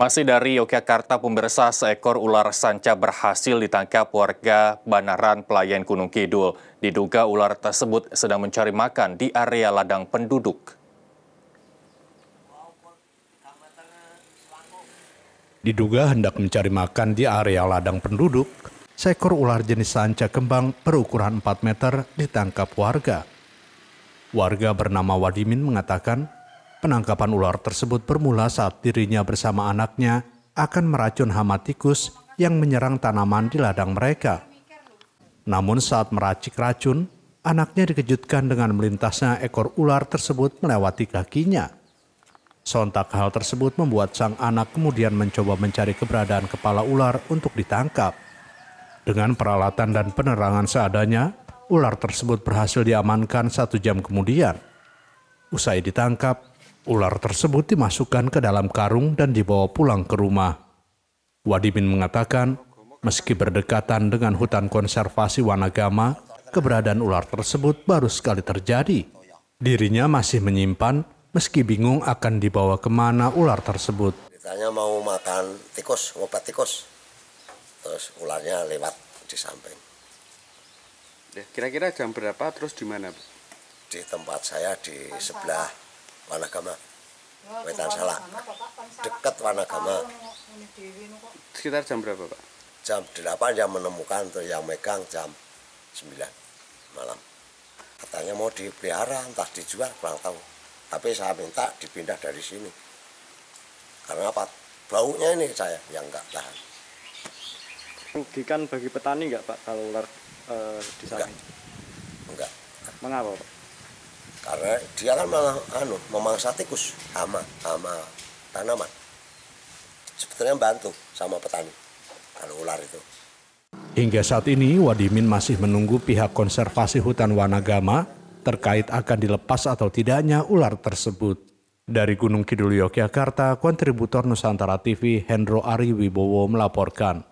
Masih dari Yogyakarta, pemirsa seekor ular sanca berhasil ditangkap warga Banaran Pelayan Gunung Kidul. Diduga ular tersebut sedang mencari makan di area ladang penduduk. Diduga hendak mencari makan di area ladang penduduk, seekor ular jenis sanca kembang berukuran 4 meter ditangkap warga. Warga bernama Wadimin mengatakan Penangkapan ular tersebut bermula saat dirinya bersama anaknya akan meracun hama tikus yang menyerang tanaman di ladang mereka. Namun saat meracik racun, anaknya dikejutkan dengan melintasnya ekor ular tersebut melewati kakinya. Sontak hal tersebut membuat sang anak kemudian mencoba mencari keberadaan kepala ular untuk ditangkap. Dengan peralatan dan penerangan seadanya, ular tersebut berhasil diamankan satu jam kemudian. Usai ditangkap, Ular tersebut dimasukkan ke dalam karung dan dibawa pulang ke rumah. Wadimin mengatakan, meski berdekatan dengan hutan konservasi Wanagama, keberadaan ular tersebut baru sekali terjadi. Dirinya masih menyimpan, meski bingung akan dibawa kemana ular tersebut. Ditanya mau makan tikus, ngobat tikus. Terus ularnya lewat di samping. Ya, kira-kira jam berapa terus di mana? Di tempat saya di sebelah Wanagama. Wetan Salak. Kan Dekat Wanagama. Sekitar jam berapa, Pak? Jam 8 yang menemukan tuh yang megang jam 9 malam. Katanya mau dipelihara, entah dijual, kurang tahu. Tapi saya minta dipindah dari sini. Karena apa? Baunya ini saya yang nggak tahan. Rugikan bagi petani nggak Pak kalau ular e, di sana? Enggak. Enggak. Mengapa Pak? karena dia kan malah anu memangsa tikus sama sama tanaman sebetulnya bantu sama petani kalau ular itu Hingga saat ini, Wadimin masih menunggu pihak konservasi hutan Wanagama terkait akan dilepas atau tidaknya ular tersebut. Dari Gunung Kidul Yogyakarta, kontributor Nusantara TV Hendro Ari Wibowo melaporkan.